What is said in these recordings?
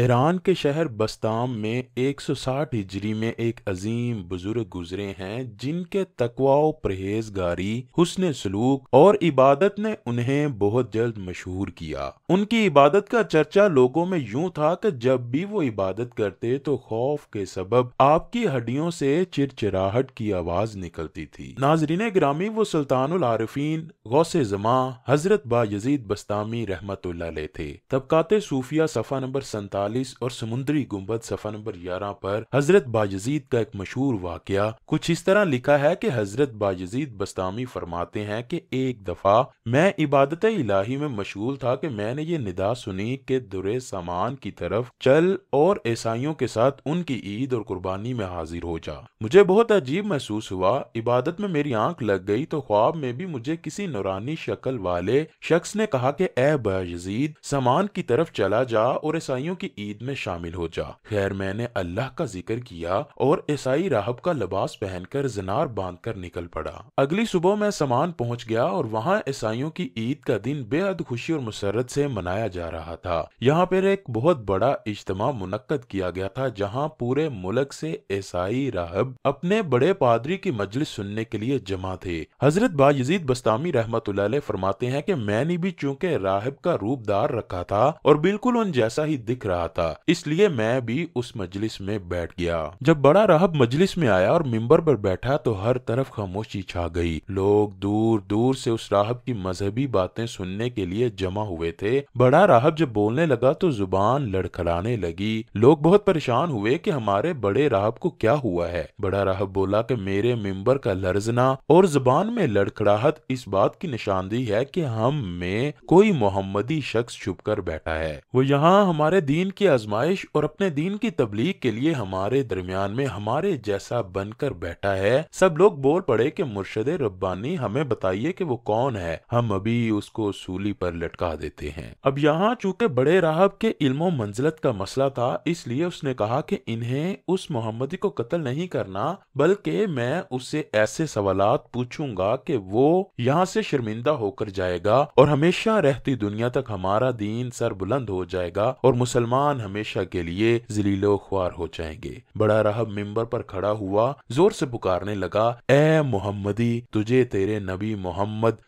Iran के शहर बस्ताम में 160 हिजरी में एक अजीम बुजुर्ग गुजरे हैं जिनके तकवाओ परहेजगारी हुसन सलूक और इबादत ने उन्हें बहुत जल्द मशहूर किया उनकी इबादत का चर्चा लोगों में यूं था कि जब भी वो इबादत करते तो खौफ के सबब आपकी हड्डियों से चिरचिराहट की आवाज निकलती थी नाजरीन ग्रामी वो सुल्तान आरफीन गौसे जमा हजरत बा यजीद बस्तामी रहमत थे तबकाते सूफिया सफा नंबर संतान उनतालीस और समुद्री गुम्बद सफा नंबर ग्यारह पर हजरत बाजीद का एक मशहूर वाक्य कुछ इस तरह लिखा है की हजरत बाजीद बस्तामी फरमाते हैं की एक दफा मैं इबादत इलाही में मशहूल था की मैंने ये निदा सुनी के दुरे सामान की तरफ चल और ईसाइयों के साथ उनकी ईद और कुर्बानी में हाजिर हो जा मुझे बहुत अजीब महसूस हुआ इबादत में मेरी आंख लग गई तो ख्वाब में भी मुझे किसी नौरानी शक्ल वाले शख्स ने कहा कि ए बजीद सामान की तरफ चला जा और ईसाइयों की ईद में शामिल हो जा खैर मैंने अल्लाह का जिक्र किया और ईसाई राहब का लिबास पहनकर जनार बांध कर निकल पड़ा अगली सुबह मैं समान पहुँच गया और वहाँ ईसाइयों की ईद का दिन बेहद खुशी और मुसरत से मनाया जा रहा था यहाँ पर एक बहुत बड़ा इज्तम मुनद किया गया था जहाँ पूरे मुल्क से ईसाई राहब अपने बड़े पादरी की मजलिस सुनने के लिए जमा थे हजरत बाजीद बस्तामी रहमत फरमाते हैं कि मैंने भी चूंकि राहब का रूपदार रखा था और बिल्कुल उन जैसा ही दिख रहा रहा था इसलिए मैं भी उस मजलिस में बैठ गया जब बड़ा राहब मजलिस में आया और मिंबर पर बैठा तो हर तरफ खामोशी छा गई लोग दूर दूर से उस राहब की मजहबी बातें सुनने के लिए जमा हुए थे बड़ा राहब जब बोलने लगा तो जुबान लड़खड़ाने लगी लोग बहुत परेशान हुए कि हमारे बड़े राहब को क्या हुआ है बड़ा राहब बोला कि मेरे मिंबर का लर्जना और जुबान में लड़खड़ाहट इस बात की निशानदी है कि हम में कोई मोहम्मदी शख्स छुप कर बैठा है वो यहाँ हमारे दीन की आजमाइश और अपने दीन की तबलीग के लिए हमारे दरमियान में हमारे जैसा बनकर बैठा है सब लोग बोल पड़े कि मुर्शद रब्बानी हमें बताइए कि वो कौन है हम अभी उसको सूली पर लटका देते हैं अब यहाँ चूंकि बड़े राहब के इल्मो मंजिलत का मसला था इसलिए उसने कहा कि इन्हें उस मोहम्मदी को कत्ल नहीं करना बल्कि मैं उससे ऐसे सवाल पूछूंगा कि वो यहाँ से शर्मिंदा होकर जाएगा और हमेशा रहती दुनिया तक हमारा दीन सर बुलंद हो जाएगा और मुसलमान मुसलमान हमेशा के लिए जलीलो ख्वार हो जाएंगे बड़ा राहब मिंबर पर खड़ा हुआ जोर से पुकारने लगा ए मोहम्मदी तुझे तेरे नबी मोहम्मद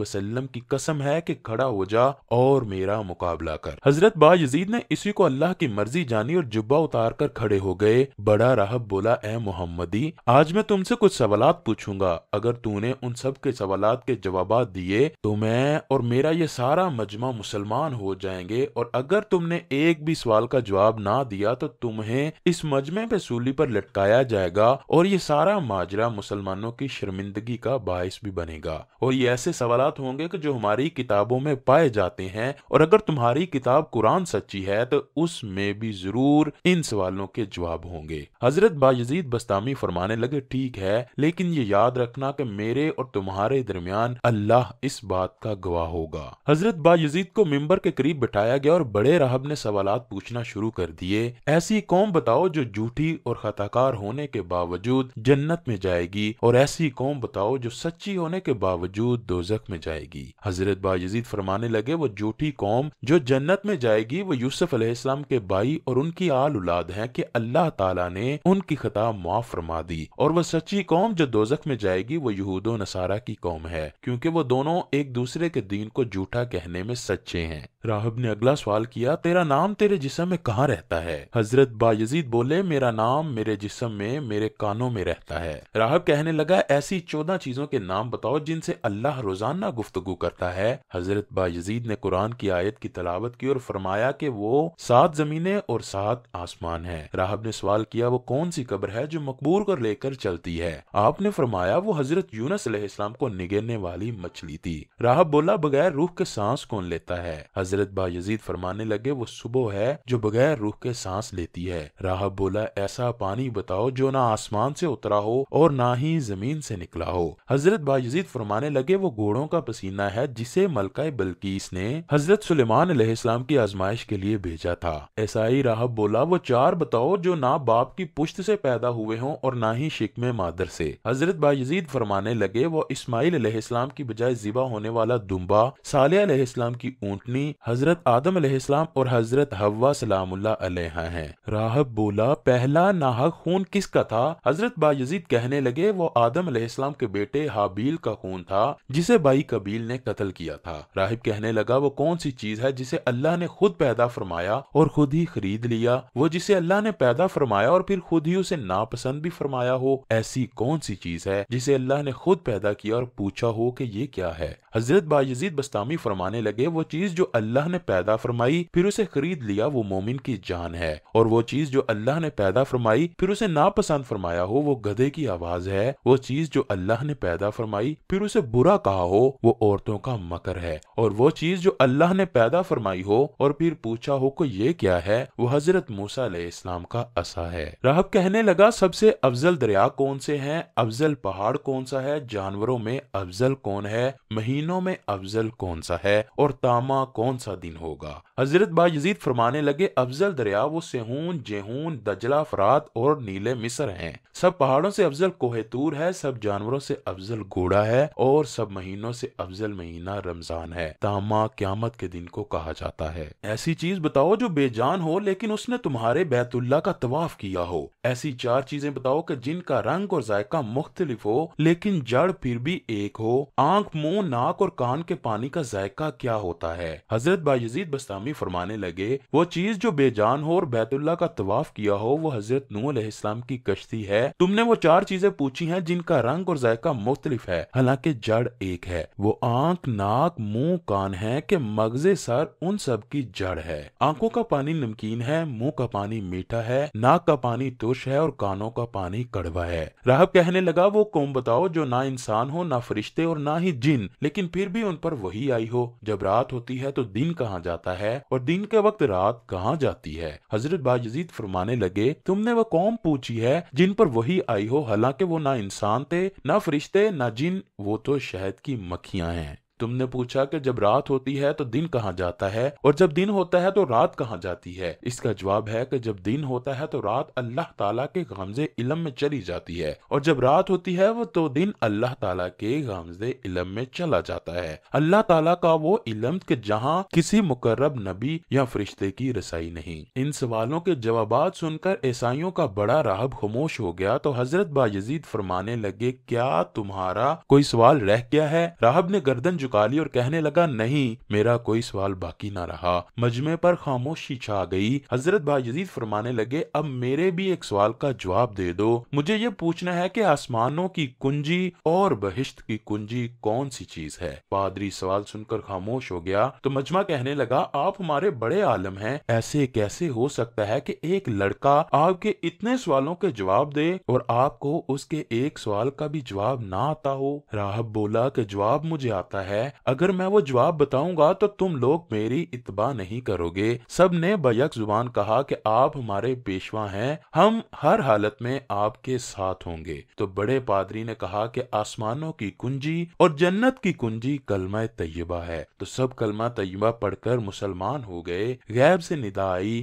वसल्लम की कसम है कि खड़ा हो जा और मेरा मुकाबला कर हजरत बाजीद ने इसी को अल्लाह की मर्जी जानी और जुब्बा उतार कर खड़े हो गए बड़ा राहब बोला ए मोहम्मदी आज मैं तुमसे कुछ सवाल पूछूंगा अगर तूने उन सब के सवाल के जवाब दिए तो मैं और मेरा ये सारा मजमा मुसलमान हो जाएंगे और अगर तुमने एक भी सवाल का जवाब ना दिया तो तुम्हें इस मजमे पे सूली पर लटकाया जाएगा और ये सारा माजरा मुसलमानों की शर्मिंदगी का बायस भी बनेगा और ये ऐसे सवाल होंगे कि जो हमारी किताबों में पाए जाते हैं और अगर तुम्हारी किताब कुरान सच्ची है तो उसमें भी जरूर इन सवालों के जवाब होंगे हजरत बाजीद बस्तामी फरमाने लगे ठीक है लेकिन ये याद रखना कि मेरे और तुम्हारे दरमियान अल्लाह इस बात का गवाह होगा हजरत बाजीद को मेम्बर के करीब बिठाया गया और बड़े राहब ने सवाल पूछना शुरू कर दिए ऐसी कौम बताओ जो झूठी और खताकार होने के बावजूद जन्नत में जाएगी और ऐसी कौम बताओ जो सच्ची होने के बावजूद दोजक में जाएगी हजरत बाजीद फरमाने लगे वो झूठी कौम जो जन्नत में जाएगी वो यूसुफ अलैहिस्सलाम के भाई और उनकी आल उलाद है कि अल्लाह ताला ने उनकी खता माफ फरमा दी और वह सच्ची कौम जो दोजक में जाएगी वो यहूदो नसारा की कौम है क्योंकि वो दोनों एक दूसरे के दीन को झूठा कहने में सच्चे हैं राहब ने अगला सवाल किया तेरा नाम तेरे जिसम में कहाँ रहता है हजरत बायजीद बोले मेरा नाम मेरे जिसम में मेरे कानों में रहता है राहब कहने लगा ऐसी चौदह चीजों के नाम बताओ जिनसे अल्लाह रोजाना गुफ्तगु करता है हजरत बायजीद ने कुरान की आयत की तलावत की और फरमाया कि वो सात जमीने और सात आसमान है राहब ने सवाल किया वो कौन सी कब्र है जो मकबूर कर लेकर चलती है आपने फरमाया वो हजरत यूनस इस्लाम को निगेरने वाली मछली थी राहब बोला बगैर रूह के सांस कौन लेता है हजरत बायजीद फरमा फरमाने लगे वो सुबह है जो बगैर रूह के सांस लेती है राहब बोला ऐसा पानी बताओ जो ना आसमान से उतरा हो और ना ही जमीन से निकला हो हजरत बाजीद फरमाने लगे वो घोड़ों का पसीना है जिसे मलका बल्किस ने हजरत सुलेमान इस्लाम की आजमाइश के लिए भेजा था ऐसा ही राहब बोला वो चार बताओ जो ना बाप की पुश्त से पैदा हुए हों और ना ही शिकमे मादर से हजरत बाजीद फरमाने लगे वो इसमाइल इस्लाम की बजाय जिबा होने वाला दुम्बा सालिया इस्लाम की ऊँटनी हजरत आदम आदम और हजरत हवा सलाम हैं राहब बोला पहला नाहक खून किसका था हजरत बायजीद कहने लगे वो आदम अलैहिस्सलाम के बेटे हाबील का खून था जिसे बाई कबील ने कत्ल किया था राहिब कहने लगा वो कौन सी चीज है जिसे अल्लाह ने खुद पैदा फरमाया और खुद ही खरीद लिया वो जिसे अल्लाह ने पैदा फरमाया और फिर खुद ही उसे नापसंद भी फरमाया हो ऐसी कौन सी चीज है जिसे अल्लाह ने खुद पैदा किया और पूछा हो कि ये क्या है हजरत बाजीद बस्तामी फरमाने लगे वो चीज जो अल्लाह ने पैदा फरमाई फिर उसे खरीद लिया वो मोमिन की जान है और वो चीज जो अल्लाह ने पैदा फरमाई फिर उसे नापसंद फरमाया हो वो गधे की आवाज है वो चीज जो अल्लाह ने पैदा फरमाई फिर उसे बुरा कहा हो वो औरतों का मकर है और वो चीज जो अल्लाह ने पैदा फरमाई हो और फिर पूछा हो को ये क्या है वो हजरत मूसा इस्लाम का असा है राहब कहने लगा सबसे अफजल दरिया कौन से है अफजल पहाड़ कौन सा है जानवरों में अफजल कौन है महीने दिनों में अफजल कौन सा है और तामा कौन सा दिन होगा हज़रत बाजीद फरमाने लगे अफजल दरिया वो सेहून जेहून दजला फरात और नीले मिसर हैं सब पहाड़ों से अफजल कोहेतूर है सब जानवरों से अफजल घोड़ा है और सब महीनों से अफजल महीना रमजान है तामा क्यामत के दिन को कहा जाता है ऐसी चीज बताओ जो बेजान हो लेकिन उसने तुम्हारे बैतुल्ला का तवाफ किया हो ऐसी चार चीजें बताओ कि जिनका रंग और जायका मुख्तलिफ हो लेकिन जड़ फिर भी एक हो आंख मुंह नाक और कान के पानी का जायका क्या होता है हजरत बाजीद बस्ता हामी फरमाने लगे वो चीज जो बेजान हो और बैतुल्ला का तवाफ किया हो वो हजरत नूसलाम की कश्ती है तुमने वो चार चीजें पूछी हैं जिनका रंग और जायका मुख्तलिफ है हालांकि जड़ एक है वो आंख नाक मुंह कान है के मगजे सर उन सब की जड़ है आंखों का पानी नमकीन है मुंह का पानी मीठा है नाक का पानी तुष है और कानों का पानी कड़वा है राहब कहने लगा वो कौम बताओ जो ना इंसान हो ना फरिश्ते और ना ही जिन लेकिन फिर भी उन पर वही आई हो जब रात होती है तो दिन कहाँ जाता है और दिन के वक्त रात कहाँ जाती है हजरत बाजीद फरमाने लगे तुमने वो कौम पूछी है जिन पर वही आई हो हालांकि वो ना इंसान थे ना फरिश्ते ना जिन वो तो शहद की मक्खियां हैं तुमने पूछा कि जब रात होती है तो दिन कहाँ जाता है और जब दिन होता है तो रात कहाँ जाती है इसका जवाब है कि जब दिन होता है तो रात अल्लाह ताला के गमजे इलम में चली जाती है और जब रात होती है वो तो दिन अल्लाह ताला के गमजे इलम में चला जाता है अल्लाह ताला का वो इलम के जहाँ किसी मुकर्रब नबी या फरिश्ते की रसाई नहीं इन सवालों के जवाब सुनकर ईसाइयों का बड़ा राहब खामोश हो गया तो हजरत यजीद फरमाने लगे क्या तुम्हारा कोई सवाल रह गया है राहब ने गर्दन झुका ली और कहने लगा नहीं मेरा कोई सवाल बाकी ना रहा मजमे पर खामोशी छा गई हजरत भाई फरमाने लगे अब मेरे भी एक सवाल का जवाब दे दो मुझे ये पूछना है कि आसमानों की कुंजी और बहिश्त की कुंजी कौन सी चीज है पादरी सवाल सुनकर खामोश हो गया तो मजमा कहने लगा आप हमारे बड़े आलम हैं ऐसे कैसे हो सकता है कि एक लड़का आपके इतने सवालों के जवाब दे और आपको उसके एक सवाल का भी जवाब ना आता हो राहब बोला कि जवाब मुझे आता है है अगर मैं वो जवाब बताऊंगा तो तुम लोग मेरी इतबा नहीं करोगे सब ने बयक जुबान कहा कि आप हमारे पेशवा हैं हम हर हालत में आपके साथ होंगे तो बड़े पादरी ने कहा कि आसमानों की कुंजी और जन्नत की कुंजी कलमा तयबा है तो सब कलमा तयबा पढ़कर मुसलमान हो गए गैब से निदा आई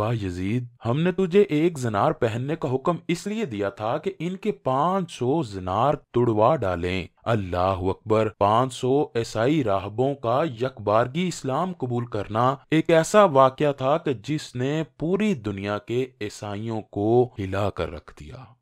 बा हमने तुझे एक जनार पहनने का हुक्म इसलिए दिया था कि इनके पाँच सौ जनार तुड़वा डालें अल्लाह अकबर 500 ईसाई राहबों का यकबारगी इस्लाम कबूल करना एक ऐसा वाक्य था कि जिसने पूरी दुनिया के ईसाइयों को हिला कर रख दिया